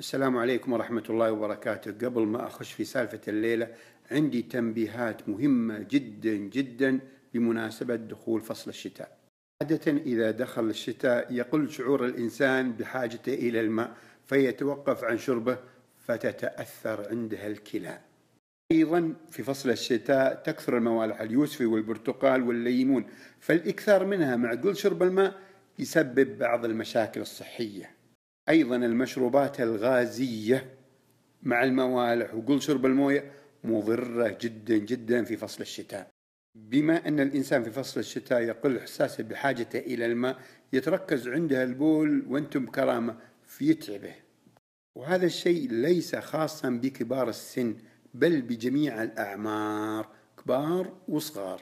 السلام عليكم ورحمة الله وبركاته قبل ما أخش في سالفة الليلة عندي تنبيهات مهمة جدا جدا بمناسبة دخول فصل الشتاء عادة إذا دخل الشتاء يقل شعور الإنسان بحاجته إلى الماء فيتوقف عن شربه فتتأثر عندها الكلى أيضا في فصل الشتاء تكثر الموالح اليوسفي والبرتقال والليمون فالإكثار منها مع قل شرب الماء يسبب بعض المشاكل الصحية أيضا المشروبات الغازية مع الموالح وقل شرب الموية مضرة جدا جدا في فصل الشتاء بما أن الإنسان في فصل الشتاء يقل إحساسه بحاجته إلى الماء يتركز عندها البول وأنتم بكرامة فيتعبه. وهذا الشيء ليس خاصا بكبار السن بل بجميع الأعمار كبار وصغار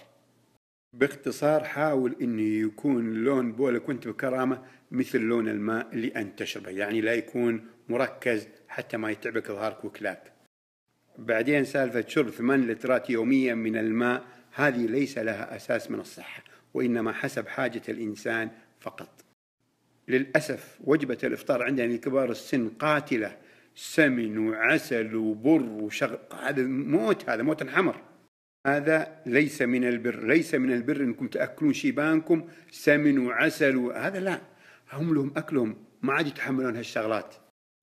باختصار حاول أن يكون لون بولك وانت بكرامة مثل لون الماء اللي أنت تشربه يعني لا يكون مركز حتى ما يتعبك ظهرك وكلاك بعدين سالفة شرب 8 لترات يوميا من الماء هذه ليس لها أساس من الصحة وإنما حسب حاجة الإنسان فقط للأسف وجبة الإفطار عندنا لكبار السن قاتلة سمن وعسل وبر وشغل هذا موت هذا موت الحمر هذا ليس من البر ليس من البر انكم تاكلون شيبانكم سمن وعسل هذا لا هم لهم اكلهم ما عاد يتحملون هالشغلات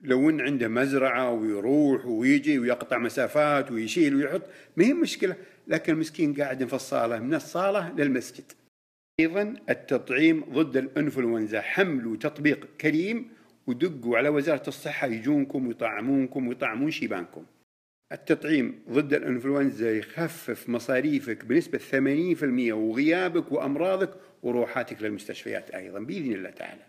لو ان عنده مزرعه ويروح ويجي ويقطع مسافات ويشيل ويحط ما هي مشكله لكن المسكين قاعد في الصاله من الصاله للمسجد ايضا التطعيم ضد الانفلونزا حملوا تطبيق كريم ودقوا على وزاره الصحه يجونكم ويطعمونكم ويطعمون شيبانكم التطعيم ضد الانفلونزا يخفف مصاريفك بنسبة 80% وغيابك وأمراضك وروحاتك للمستشفيات أيضا بإذن الله تعالى